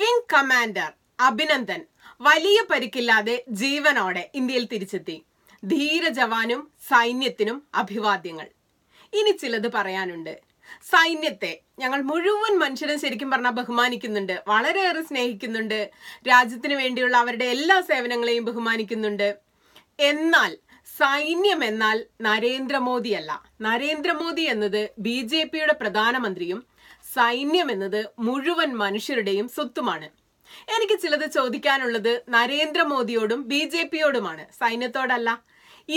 wing commander Abhinandan വലിയ പരിക്കില്ലാതെ ജീവനോടെ ഇന്ത്യയിൽ തിരിച്ചെത്തി ധീര ജവാനും സൈന്യത്തിനും അഭിവാദ്യങ്ങൾ ഇനി ചിലത് പറയാനുണ്ട് സൈന്യത്തെ ഞങ്ങൾ മുഴുവൻ മനുഷ്യരും ശരിക്കും പറഞ്ഞാൽ ബഹുമാനിക്കുന്നുണ്ട് വളരെയേറെ സ്നേഹിക്കുന്നുണ്ട് രാജ്യത്തിന് വേണ്ടിയുള്ള അവരുടെ എല്ലാ സേവനങ്ങളെയും ബഹുമാനിക്കുന്നുണ്ട് എന്നാൽ സൈന്യം എന്നാൽ നരേന്ദ്രമോദി അല്ല നരേന്ദ്രമോദി എന്നത് ബി ജെ പിയുടെ പ്രധാനമന്ത്രിയും സൈന്യം എന്നത് മുഴുവൻ മനുഷ്യരുടെയും സ്വത്തുമാണ് എനിക്ക് ചിലത് ചോദിക്കാനുള്ളത് നരേന്ദ്രമോദിയോടും ബി ജെ പിയോടുമാണ് സൈന്യത്തോടല്ല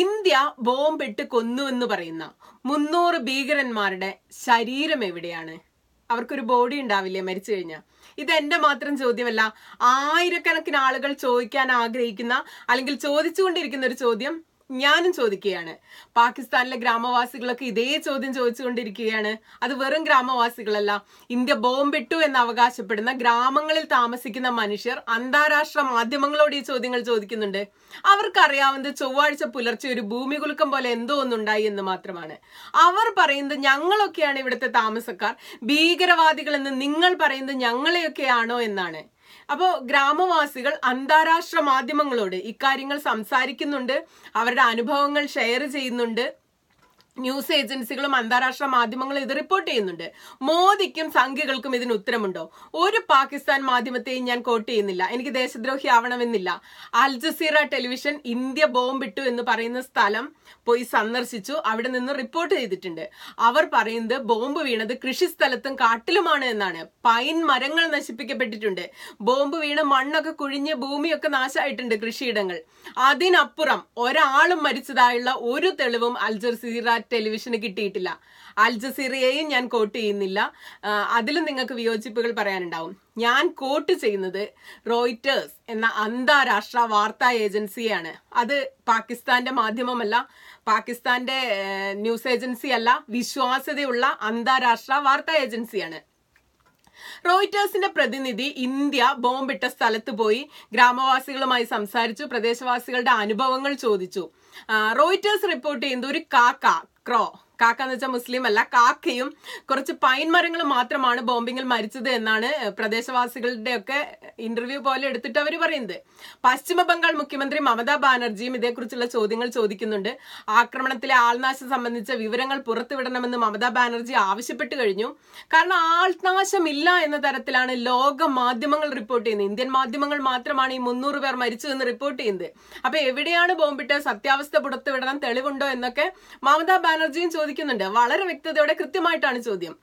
ഇന്ത്യ ബോംബിട്ട് കൊന്നുവെന്ന് പറയുന്ന മുന്നൂറ് ഭീകരന്മാരുടെ ശരീരം എവിടെയാണ് അവർക്കൊരു ബോഡി ഉണ്ടാവില്ലേ മരിച്ചു കഴിഞ്ഞാൽ ഇതെന്റെ മാത്രം ചോദ്യമല്ല ആയിരക്കണക്കിന് ആളുകൾ ചോദിക്കാൻ ആഗ്രഹിക്കുന്ന അല്ലെങ്കിൽ ചോദിച്ചുകൊണ്ടിരിക്കുന്ന ഒരു ചോദ്യം ഞാനും ചോദിക്കുകയാണ് പാകിസ്ഥാനിലെ ഗ്രാമവാസികളൊക്കെ ഇതേ ചോദ്യം ചോദിച്ചുകൊണ്ടിരിക്കുകയാണ് അത് വെറും ഗ്രാമവാസികളല്ല ഇന്ത്യ ബോംബിട്ടു എന്ന് അവകാശപ്പെടുന്ന ഗ്രാമങ്ങളിൽ താമസിക്കുന്ന മനുഷ്യർ അന്താരാഷ്ട്ര മാധ്യമങ്ങളോട് ഈ ചോദ്യങ്ങൾ ചോദിക്കുന്നുണ്ട് അവർക്കറിയാവുന്നത് ചൊവ്വാഴ്ച പുലർച്ചെ ഒരു കുലുക്കം പോലെ എന്തോ ഒന്നുണ്ടായി എന്ന് മാത്രമാണ് അവർ പറയുന്നത് ഞങ്ങളൊക്കെയാണ് ഇവിടുത്തെ താമസക്കാർ ഭീകരവാദികൾ എന്ന് നിങ്ങൾ പറയുന്നത് ഞങ്ങളെയൊക്കെയാണോ എന്നാണ് അപ്പോൾ ഗ്രാമവാസികൾ അന്താരാഷ്ട്ര മാധ്യമങ്ങളോട് ഇക്കാര്യങ്ങൾ സംസാരിക്കുന്നുണ്ട് അവരുടെ അനുഭവങ്ങൾ ഷെയർ ചെയ്യുന്നുണ്ട് ന്യൂസ് ഏജൻസികളും അന്താരാഷ്ട്ര മാധ്യമങ്ങളും ഇത് റിപ്പോർട്ട് ചെയ്യുന്നുണ്ട് മോദിക്കും സംഖ്യകൾക്കും ഇതിന് ഉത്തരമുണ്ടോ ഒരു പാകിസ്ഥാൻ മാധ്യമത്തെയും ഞാൻ കോട്ട് ചെയ്യുന്നില്ല എനിക്ക് ദേശദ്രോഹി ആവണമെന്നില്ല അൽജസീറ ജസീറ ടെലിവിഷൻ ഇന്ത്യ ബോംബിട്ടു എന്ന് പറയുന്ന സ്ഥലം പോയി സന്ദർശിച്ചു അവിടെ നിന്ന് റിപ്പോർട്ട് ചെയ്തിട്ടുണ്ട് അവർ പറയുന്നത് ബോംബ് വീണത് കൃഷിസ്ഥലത്തും കാട്ടിലുമാണ് എന്നാണ് പൈൻ മരങ്ങൾ നശിപ്പിക്കപ്പെട്ടിട്ടുണ്ട് ബോംബ് വീണ് മണ്ണൊക്കെ കുഴിഞ്ഞ് ഭൂമിയൊക്കെ നാശമായിട്ടുണ്ട് കൃഷിയിടങ്ങൾ അതിനപ്പുറം ഒരാളും മരിച്ചതായുള്ള ഒരു തെളിവും അൽജസീറ ജസീറ ടെലിവിഷന് കിട്ടിയിട്ടില്ല അൽ ജസീറയെയും ഞാൻ കോട്ട് ചെയ്യുന്നില്ല അതിലും നിങ്ങൾക്ക് വിയോജിപ്പുകൾ പറയാനുണ്ടാവും ഞാൻ കോട്ട് ചെയ്യുന്നത് റോയിറ്റേഴ്സ് എന്ന അന്താരാഷ്ട്ര വാർത്താ ഏജൻസിയാണ് അത് പാകിസ്ഥാന്റെ മാധ്യമമല്ല പാകിസ്ഥാന്റെ ന്യൂസ് ഏജൻസി അല്ല വിശ്വാസ്യതയുള്ള അന്താരാഷ്ട്ര വാർത്താ ഏജൻസിയാണ് റോയിറ്റേഴ്സിന്റെ പ്രതിനിധി ഇന്ത്യ ബോംബിട്ട സ്ഥലത്ത് പോയി ഗ്രാമവാസികളുമായി സംസാരിച്ചു പ്രദേശവാസികളുടെ അനുഭവങ്ങൾ ചോദിച്ചു റോയിറ്റേഴ്സ് റിപ്പോർട്ട് ചെയ്യുന്നത് ഒരു കാക്ക però കാക്ക എന്ന് വെച്ചാൽ മുസ്ലിം അല്ല കാക്കയും കുറച്ച് പൈൻ മരങ്ങൾ മാത്രമാണ് ബോംബിങ്ങിൽ മരിച്ചത് എന്നാണ് പ്രദേശവാസികളുടെ ഒക്കെ ഇന്റർവ്യൂ പോലെ എടുത്തിട്ട് അവർ പറയുന്നത് പശ്ചിമ ബംഗാൾ മുഖ്യമന്ത്രി മമതാ ബാനർജിയും ഇതേക്കുറിച്ചുള്ള ചോദ്യങ്ങൾ ചോദിക്കുന്നുണ്ട് ആക്രമണത്തിലെ ആൾനാശം സംബന്ധിച്ച വിവരങ്ങൾ പുറത്തുവിടണമെന്ന് മമതാ ബാനർജി ആവശ്യപ്പെട്ട് കഴിഞ്ഞു കാരണം ആൾനാശം ഇല്ല എന്ന തരത്തിലാണ് ലോക മാധ്യമങ്ങൾ റിപ്പോർട്ട് ചെയ്യുന്നത് ഇന്ത്യൻ മാധ്യമങ്ങൾ മാത്രമാണ് ഈ മുന്നൂറ് പേർ മരിച്ചതെന്ന് റിപ്പോർട്ട് ചെയ്യുന്നത് അപ്പൊ എവിടെയാണ് ബോംബിട്ട് സത്യാവസ്ഥ പുറത്തുവിടണം തെളിവുണ്ടോ എന്നൊക്കെ മമതാ ബാനർജിയും ചോദിച്ചു ചോദിക്കുന്നുണ്ട് വളരെ വ്യക്തതയോടെ കൃത്യമായിട്ടാണ് ചോദ്യം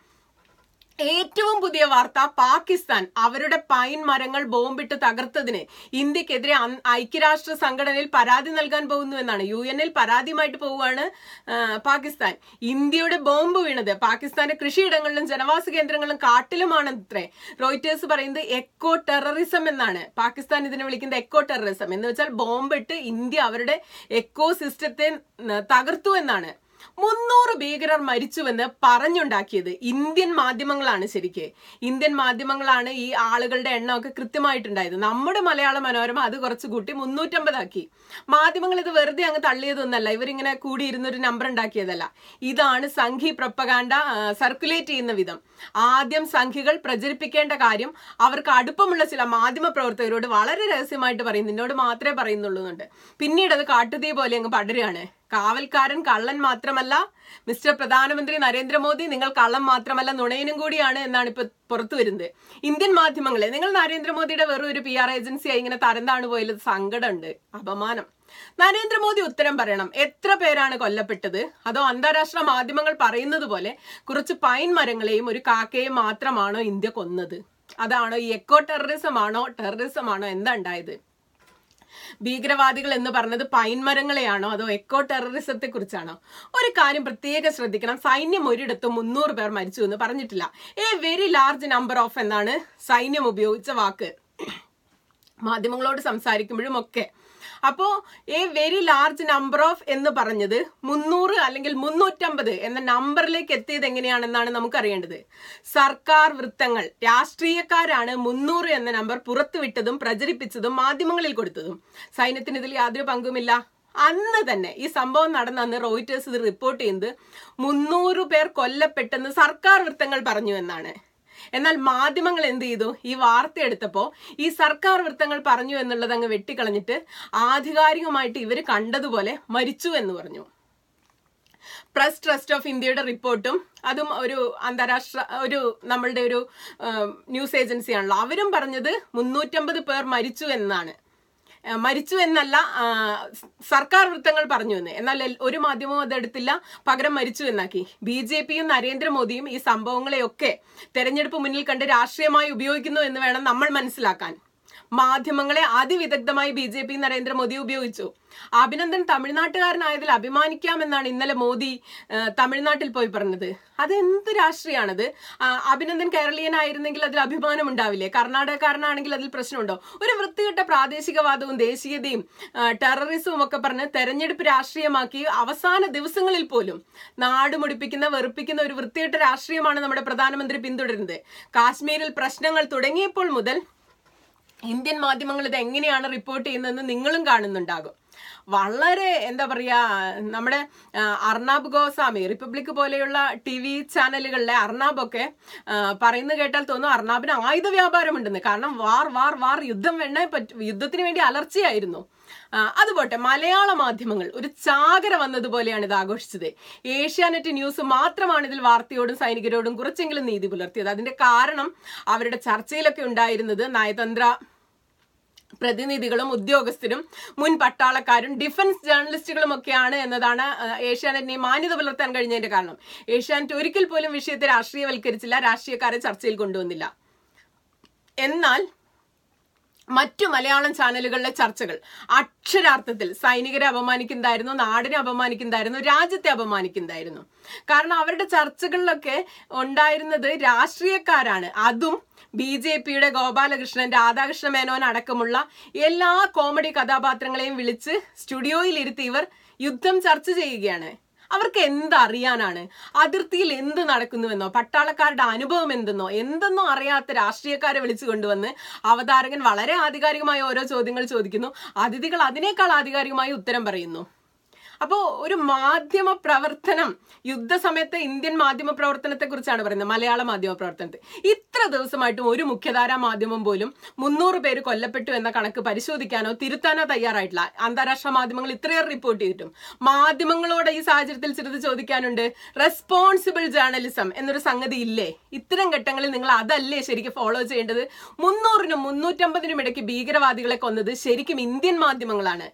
ഏറ്റവും പുതിയ വാർത്ത പാകിസ്ഥാൻ അവരുടെ പൈൻ മരങ്ങൾ ബോംബിട്ട് തകർത്തതിന് ഇന്ത്യക്കെതിരെ ഐക്യരാഷ്ട്ര സംഘടനയിൽ പരാതി നൽകാൻ പോകുന്നു എന്നാണ് യു എന്നിൽ പരാതിയുമായിട്ട് പോവുകയാണ് പാകിസ്ഥാൻ ഇന്ത്യയുടെ ബോംബ് വീണത് പാകിസ്ഥാന്റെ കൃഷിയിടങ്ങളിലും ജനവാസ കേന്ദ്രങ്ങളിലും കാട്ടിലുമാണത്രേ റോയിറ്റേഴ്സ് പറയുന്നത് എക്കോ ടെററിസം എന്നാണ് പാകിസ്ഥാൻ ഇതിനെ വിളിക്കുന്നത് എക്കോ ടെററിസം എന്ന് വെച്ചാൽ ബോംബിട്ട് ഇന്ത്യ അവരുടെ എക്കോ സിസ്റ്റത്തെ തകർത്തു എന്നാണ് മുന്നൂറ് ഭീകരർ മരിച്ചുവെന്ന് പറഞ്ഞുണ്ടാക്കിയത് ഇന്ത്യൻ മാധ്യമങ്ങളാണ് ശരിക്ക് ഇന്ത്യൻ മാധ്യമങ്ങളാണ് ഈ ആളുകളുടെ എണ്ണമൊക്കെ കൃത്യമായിട്ടുണ്ടായത് നമ്മുടെ മലയാള മനോരമ അത് കുറച്ച് കൂട്ടി മുന്നൂറ്റമ്പതാക്കി മാധ്യമങ്ങൾ ഇത് വെറുതെ അങ്ങ് തള്ളിയതൊന്നല്ല ഇവരിങ്ങനെ കൂടിയിരുന്നൊരു നമ്പർ ഉണ്ടാക്കിയതല്ല ഇതാണ് സംഘി പ്രപ്പകാണ്ട സർക്കുലേറ്റ് ചെയ്യുന്ന വിധം ആദ്യം സംഘികൾ പ്രചരിപ്പിക്കേണ്ട കാര്യം അവർക്ക് അടുപ്പമുള്ള ചില മാധ്യമ പ്രവർത്തകരോട് വളരെ രഹസ്യമായിട്ട് പറയും നിന്നോട് മാത്രമേ പറയുന്നുള്ളൂ പിന്നീട് അത് കാട്ടുതീ പോലെ അങ്ങ് പടരുകയാണ് കാവൽക്കാരൻ കള്ളൻ മാത്രമല്ല മിസ്റ്റർ പ്രധാനമന്ത്രി നരേന്ദ്രമോദി നിങ്ങൾ കള്ളം മാത്രമല്ല നുണയനും കൂടിയാണ് എന്നാണ് ഇപ്പൊ പുറത്തു വരുന്നത് ഇന്ത്യൻ മാധ്യമങ്ങളെ നിങ്ങൾ നരേന്ദ്രമോദിയുടെ വെറും ഒരു പി ആർ ആയി ഇങ്ങനെ തരംതാണ് പോയത് സങ്കടമുണ്ട് അപമാനം നരേന്ദ്രമോദി ഉത്തരം പറയണം എത്ര പേരാണ് കൊല്ലപ്പെട്ടത് അതോ അന്താരാഷ്ട്ര മാധ്യമങ്ങൾ പറയുന്നത് പോലെ കുറച്ച് പൈൻ മരങ്ങളെയും ഒരു കാക്കയെയും മാത്രമാണോ ഇന്ത്യ കൊന്നത് അതാണോ ഈ എക്കോ ടെററിസം ആണോ ടെററിസം ആണോ എന്താ ഉണ്ടായത് ഭീകരവാദികൾ എന്ന് പറഞ്ഞത് പൈൻ മരങ്ങളെയാണോ അതോ എക്കോ ടെററിസത്തെ കുറിച്ചാണോ ഒരു കാര്യം പ്രത്യേകം ശ്രദ്ധിക്കണം സൈന്യം ഒരിടത്തും മുന്നൂറ് പേർ മരിച്ചു എന്ന് പറഞ്ഞിട്ടില്ല a very large number of എന്നാണ് സൈന്യം ഉപയോഗിച്ച വാക്ക് മാധ്യമങ്ങളോട് സംസാരിക്കുമ്പോഴും ഒക്കെ അപ്പോൾ a very large number of എന്ന് പറഞ്ഞത് മുന്നൂറ് അല്ലെങ്കിൽ മുന്നൂറ്റമ്പത് എന്ന നമ്പറിലേക്ക് എത്തിയത് എങ്ങനെയാണെന്നാണ് നമുക്കറിയേണ്ടത് സർക്കാർ വൃത്തങ്ങൾ രാഷ്ട്രീയക്കാരാണ് മുന്നൂറ് എന്ന നമ്പർ പുറത്തുവിട്ടതും പ്രചരിപ്പിച്ചതും മാധ്യമങ്ങളിൽ കൊടുത്തതും സൈന്യത്തിന് ഇതിൽ യാതൊരു പങ്കുമില്ല അന്ന് തന്നെ ഈ സംഭവം നടന്ന അന്ന് റോയിറ്റേഴ്സ് ഇത് റിപ്പോർട്ട് ചെയ്യുന്നത് മുന്നൂറ് പേർ കൊല്ലപ്പെട്ടെന്ന് സർക്കാർ വൃത്തങ്ങൾ പറഞ്ഞു എന്നാണ് എന്നാൽ മാധ്യമങ്ങൾ എന്ത് ചെയ്തു ഈ വാർത്ത എടുത്തപ്പോൾ ഈ സർക്കാർ വൃത്തങ്ങൾ പറഞ്ഞു എന്നുള്ളത് അങ്ങ് വെട്ടിക്കളഞ്ഞിട്ട് ആധികാരികമായിട്ട് ഇവർ കണ്ടതുപോലെ മരിച്ചു എന്ന് പറഞ്ഞു പ്രസ് ട്രസ്റ്റ് ഓഫ് ഇന്ത്യയുടെ റിപ്പോർട്ടും അതും ഒരു അന്താരാഷ്ട്ര ഒരു നമ്മളുടെ ഒരു ന്യൂസ് ഏജൻസിയാണല്ലോ അവരും പറഞ്ഞത് മുന്നൂറ്റമ്പത് പേർ മരിച്ചു എന്നാണ് മരിച്ചു എന്നല്ല സർക്കാർ വൃത്തങ്ങൾ പറഞ്ഞു എന്ന് എന്നാൽ ഒരു മാധ്യമവും അതെടുത്തില്ല പകരം മരിച്ചു എന്നാക്കി ബി ജെ പിയും നരേന്ദ്രമോദിയും ഈ സംഭവങ്ങളെയൊക്കെ തെരഞ്ഞെടുപ്പ് മുന്നിൽ കണ്ട് രാഷ്ട്രീയമായി ഉപയോഗിക്കുന്നു എന്ന് വേണം നമ്മൾ മനസ്സിലാക്കാൻ മാധ്യമങ്ങളെ അതിവിദഗ്ധമായി ബി ജെ പി നരേന്ദ്രമോദി ഉപയോഗിച്ചു അഭിനന്ദൻ തമിഴ്നാട്ടുകാരനായതിൽ അഭിമാനിക്കാമെന്നാണ് ഇന്നലെ മോദി തമിഴ്നാട്ടിൽ പോയി പറഞ്ഞത് അതെന്ത് രാഷ്ട്രീയമാണത് അഭിനന്ദൻ കേരളീയനായിരുന്നെങ്കിൽ അതിൽ അഭിമാനം ഉണ്ടാവില്ലേ കർണാടകക്കാരനാണെങ്കിൽ അതിൽ പ്രശ്നമുണ്ടോ ഒരു വൃത്തികെട്ട പ്രാദേശികവാദവും ദേശീയതയും ടെററിസവും ഒക്കെ പറഞ്ഞ് തെരഞ്ഞെടുപ്പ് രാഷ്ട്രീയമാക്കി അവസാന ദിവസങ്ങളിൽ പോലും നാട് മുടിപ്പിക്കുന്ന വെറുപ്പിക്കുന്ന ഒരു വൃത്തികെട്ട രാഷ്ട്രീയമാണ് നമ്മുടെ പ്രധാനമന്ത്രി പിന്തുടരുന്നത് കാശ്മീരിൽ പ്രശ്നങ്ങൾ തുടങ്ങിയപ്പോൾ മുതൽ ഇന്ത്യൻ മാധ്യമങ്ങൾ ഇത് എങ്ങനെയാണ് റിപ്പോർട്ട് ചെയ്യുന്നതെന്ന് നിങ്ങളും കാണുന്നുണ്ടാകും വളരെ എന്താ പറയുക നമ്മുടെ അർണാബ് ഗോസ്വാമി റിപ്പബ്ലിക് പോലെയുള്ള ടി വി ചാനലുകളിലെ അർണാബൊക്കെ പറയുന്നത് കേട്ടാൽ തോന്നും അർണാബിന് ആയുധ വ്യാപാരമുണ്ടെന്ന് കാരണം വാർ വാർ വാർ യുദ്ധം വേണ്ട യുദ്ധത്തിന് വേണ്ടി അലർച്ചയായിരുന്നു അതുപോട്ടെ മലയാള മാധ്യമങ്ങൾ ഒരു ചാകര വന്നതുപോലെയാണ് ഇത് ആഘോഷിച്ചത് ഏഷ്യാനെറ്റ് ന്യൂസ് മാത്രമാണ് ഇതിൽ വാർത്തയോടും സൈനികരോടും കുറച്ചെങ്കിലും നീതി പുലർത്തിയത് അതിന്റെ കാരണം അവരുടെ ചർച്ചയിലൊക്കെ ഉണ്ടായിരുന്നത് നയതന്ത്ര പ്രതിനിധികളും ഉദ്യോഗസ്ഥരും മുൻ പട്ടാളക്കാരും ഡിഫൻസ് ജേർണലിസ്റ്റുകളും ഒക്കെയാണ് എന്നതാണ് ഏഷ്യാനെറ്റിനെ മാന്യത പുലർത്താൻ കഴിഞ്ഞതിന്റെ കാരണം ഏഷ്യാനെറ്റ് ഒരിക്കൽ പോലും വിഷയത്തെ രാഷ്ട്രീയവൽക്കരിച്ചില്ല രാഷ്ട്രീയക്കാരെ ചർച്ചയിൽ കൊണ്ടുവന്നില്ല എന്നാൽ മറ്റു മലയാളം ചാനലുകളിലെ ചർച്ചകൾ അക്ഷരാർത്ഥത്തിൽ സൈനികരെ അപമാനിക്കുന്നതായിരുന്നു നാടിനെ അപമാനിക്കുന്നതായിരുന്നു രാജ്യത്തെ അപമാനിക്കുന്നതായിരുന്നു കാരണം അവരുടെ ചർച്ചകളിലൊക്കെ ഉണ്ടായിരുന്നത് രാഷ്ട്രീയക്കാരാണ് അതും ബി ജെ പിയുടെ ഗോപാലകൃഷ്ണൻ രാധാകൃഷ്ണ മേനോൻ അടക്കമുള്ള എല്ലാ കോമഡി കഥാപാത്രങ്ങളെയും വിളിച്ച് സ്റ്റുഡിയോയിലിരുത്തി ഇവർ യുദ്ധം ചർച്ച ചെയ്യുകയാണ് അവർക്ക് എന്തറിയാനാണ് അതിർത്തിയിൽ എന്ത് നടക്കുന്നുവെന്നോ പട്ടാളക്കാരുടെ അനുഭവം എന്തെന്നോ എന്തെന്നോ അറിയാത്ത രാഷ്ട്രീയക്കാരെ വിളിച്ചു കൊണ്ടുവന്ന് അവതാരകൻ വളരെ ആധികാരികമായ ഓരോ ചോദ്യങ്ങൾ ചോദിക്കുന്നു അതിഥികൾ അതിനേക്കാൾ ആധികാരികമായി ഉത്തരം പറയുന്നു അപ്പോൾ ഒരു മാധ്യമ പ്രവർത്തനം യുദ്ധസമയത്തെ ഇന്ത്യൻ മാധ്യമ പ്രവർത്തനത്തെ കുറിച്ചാണ് പറയുന്നത് മലയാള മാധ്യമ പ്രവർത്തനത്തെ ഇത്ര ദിവസമായിട്ടും ഒരു മുഖ്യധാരാ മാധ്യമം പോലും മുന്നൂറ് പേര് കൊല്ലപ്പെട്ടു എന്ന കണക്ക് പരിശോധിക്കാനോ തിരുത്താനോ തയ്യാറായിട്ടില്ല അന്താരാഷ്ട്ര മാധ്യമങ്ങൾ ഇത്രയേറെ റിപ്പോർട്ട് ചെയ്തിട്ടും മാധ്യമങ്ങളോട് ഈ സാഹചര്യത്തിൽ ചിലത് ചോദിക്കാനുണ്ട് റെസ്പോൺസിബിൾ ജേർണലിസം എന്നൊരു സംഗതി ഇല്ലേ ഇത്തരം ഘട്ടങ്ങളിൽ നിങ്ങൾ അതല്ലേ ശരിക്കും ഫോളോ ചെയ്യേണ്ടത് മുന്നൂറിനും മുന്നൂറ്റമ്പതിനും ഇടയ്ക്ക് ഭീകരവാദികളെ കൊന്നത് ശരിക്കും ഇന്ത്യൻ മാധ്യമങ്ങളാണ്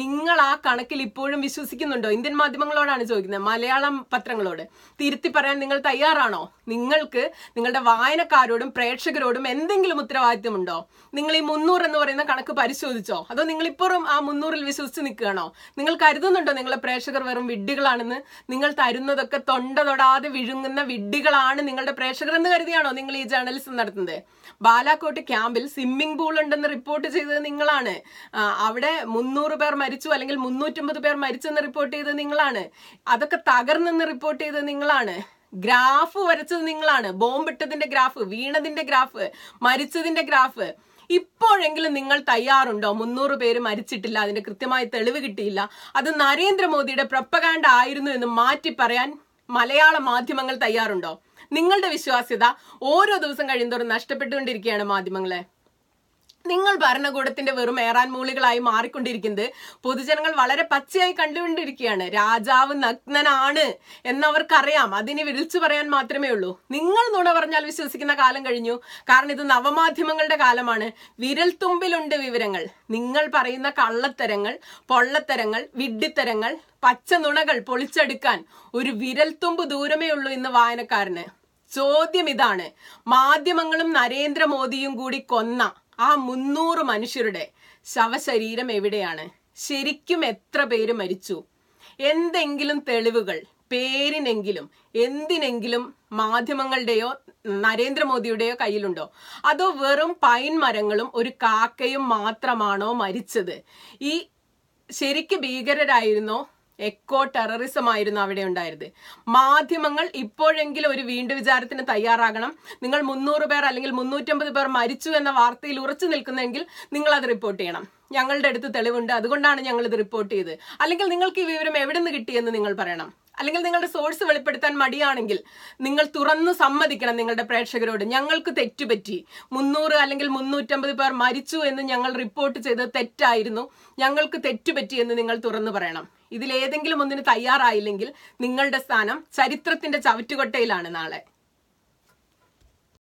നിങ്ങൾ ആ കണക്കിൽ ഇപ്പോഴും വിശ്വസിക്കും വിശ്വസിക്കുന്നുണ്ടോ ഇന്ത്യൻ മാധ്യമങ്ങളോടാണ് ചോദിക്കുന്നത് മലയാളം പത്രങ്ങളോട് തിരുത്തി പറയാൻ നിങ്ങൾ തയ്യാറാണോ നിങ്ങൾക്ക് നിങ്ങളുടെ വായനക്കാരോടും പ്രേക്ഷകരോടും എന്തെങ്കിലും ഉത്തരവാദിത്തമുണ്ടോ നിങ്ങൾ ഈ മുന്നൂറ് എന്ന് പറയുന്ന കണക്ക് പരിശോധിച്ചോ അതോ നിങ്ങളിപ്പോഴും ആ മുന്നൂറിൽ വിശ്വസിച്ച് നിൽക്കുകയാണോ നിങ്ങൾ കരുതുന്നുണ്ടോ നിങ്ങളെ പ്രേക്ഷകർ വെറും വിഡ്ഢികളാണെന്ന് നിങ്ങൾ തരുന്നതൊക്കെ തൊണ്ട തൊടാതെ വിഴുങ്ങുന്ന വിഡ്ഢികളാണ് നിങ്ങളുടെ പ്രേക്ഷകർ എന്ന് കരുതിയാണോ നിങ്ങൾ ഈ ജേർണലിസം നടത്തുന്നത് ബാലാക്കോട്ട് ക്യാമ്പിൽ സ്വിമ്മിംഗ് പൂൾ ഉണ്ടെന്ന് റിപ്പോർട്ട് ചെയ്തത് നിങ്ങളാണ് അവിടെ മുന്നൂറ് പേർ മരിച്ചു അല്ലെങ്കിൽ മുന്നൂറ്റമ്പത് പേർ മരിച്ചു നിന്ന് റിപ്പോർട്ട് ചെയ്തത് നിങ്ങളാണ് അതൊക്കെ തകർന്നെന്ന് റിപ്പോർട്ട് ചെയ്തത് നിങ്ങളാണ് ഗ്രാഫ് വരച്ചത് നിങ്ങളാണ് ബോംബിട്ടതിന്റെ ഗ്രാഫ് വീണതിന്റെ ഗ്രാഫ് മരിച്ചതിന്റെ ഗ്രാഫ് ഇപ്പോഴെങ്കിലും നിങ്ങൾ തയ്യാറുണ്ടോ മുന്നൂറ് പേര് മരിച്ചിട്ടില്ല അതിന്റെ കൃത്യമായ തെളിവ് കിട്ടിയില്ല അത് നരേന്ദ്രമോദിയുടെ പ്രപ്പകാൻഡ് ആയിരുന്നു എന്ന് മാറ്റി പറയാൻ മലയാള മാധ്യമങ്ങൾ തയ്യാറുണ്ടോ നിങ്ങളുടെ വിശ്വാസ്യത ഓരോ ദിവസം കഴിയുന്തോറും നഷ്ടപ്പെട്ടുകൊണ്ടിരിക്കുകയാണ് മാധ്യമങ്ങളെ നിങ്ങൾ ഭരണകൂടത്തിന്റെ വെറും ഏറാൻ മൂളികളായി മാറിക്കൊണ്ടിരിക്കുന്നത് പൊതുജനങ്ങൾ വളരെ പച്ചയായി കണ്ടുകൊണ്ടിരിക്കുകയാണ് രാജാവ് നഗ്നനാണ് എന്നവർക്കറിയാം അതിനെ വിളിച്ചു പറയാൻ മാത്രമേ ഉള്ളൂ നിങ്ങൾ നുണ പറഞ്ഞാൽ വിശ്വസിക്കുന്ന കാലം കഴിഞ്ഞു കാരണം ഇത് നവമാധ്യമങ്ങളുടെ കാലമാണ് വിരൽ തുമ്പിലുണ്ട് വിവരങ്ങൾ നിങ്ങൾ പറയുന്ന കള്ളത്തരങ്ങൾ പൊള്ളത്തരങ്ങൾ വിഡ്ഢിത്തരങ്ങൾ പച്ച നുണകൾ പൊളിച്ചെടുക്കാൻ ഒരു വിരൽ തുമ്പ് ദൂരമേ ഉള്ളൂ ഇന്ന് വായനക്കാരന് ചോദ്യം ഇതാണ് മാധ്യമങ്ങളും നരേന്ദ്രമോദിയും കൂടി കൊന്ന ആ മുന്നൂറ് മനുഷ്യരുടെ ശവശരീരം എവിടെയാണ് ശരിക്കും എത്ര പേര് മരിച്ചു എന്തെങ്കിലും തെളിവുകൾ പേരിനെങ്കിലും എന്തിനെങ്കിലും മാധ്യമങ്ങളുടെയോ നരേന്ദ്രമോദിയുടെയോ കയ്യിലുണ്ടോ അതോ വെറും പൈൻ മരങ്ങളും ഒരു കാക്കയും മാത്രമാണോ മരിച്ചത് ഈ ശരിക്ക് ഭീകരരായിരുന്നോ എക്കോ ടെററിസം ആയിരുന്നു അവിടെ ഉണ്ടായിരുന്നത് മാധ്യമങ്ങൾ ഇപ്പോഴെങ്കിലും ഒരു വീണ്ടു വിചാരത്തിന് തയ്യാറാകണം നിങ്ങൾ മുന്നൂറ് പേർ അല്ലെങ്കിൽ മുന്നൂറ്റമ്പത് പേർ മരിച്ചു എന്ന വാർത്തയിൽ ഉറച്ചു നിൽക്കുന്നെങ്കിൽ നിങ്ങൾ അത് റിപ്പോർട്ട് ചെയ്യണം ഞങ്ങളുടെ അടുത്ത് തെളിവുണ്ട് അതുകൊണ്ടാണ് ഞങ്ങൾ ഇത് റിപ്പോർട്ട് ചെയ്ത് അല്ലെങ്കിൽ നിങ്ങൾക്ക് ഈ വിവരം എവിടെ നിന്ന് കിട്ടിയെന്ന് നിങ്ങൾ പറയണം അല്ലെങ്കിൽ നിങ്ങളുടെ സോഴ്സ് വെളിപ്പെടുത്താൻ മടിയാണെങ്കിൽ നിങ്ങൾ തുറന്നു സമ്മതിക്കണം നിങ്ങളുടെ പ്രേക്ഷകരോട് ഞങ്ങൾക്ക് തെറ്റുപറ്റി മുന്നൂറ് അല്ലെങ്കിൽ മുന്നൂറ്റമ്പത് പേർ മരിച്ചു എന്ന് ഞങ്ങൾ റിപ്പോർട്ട് ചെയ്ത് തെറ്റായിരുന്നു ഞങ്ങൾക്ക് തെറ്റുപറ്റി എന്ന് നിങ്ങൾ തുറന്നു പറയണം ഇതിലേതെങ്കിലും ഒന്നിന് തയ്യാറായില്ലെങ്കിൽ നിങ്ങളുടെ സ്ഥാനം ചരിത്രത്തിന്റെ ചവിറ്റുകൊട്ടയിലാണ് നാളെ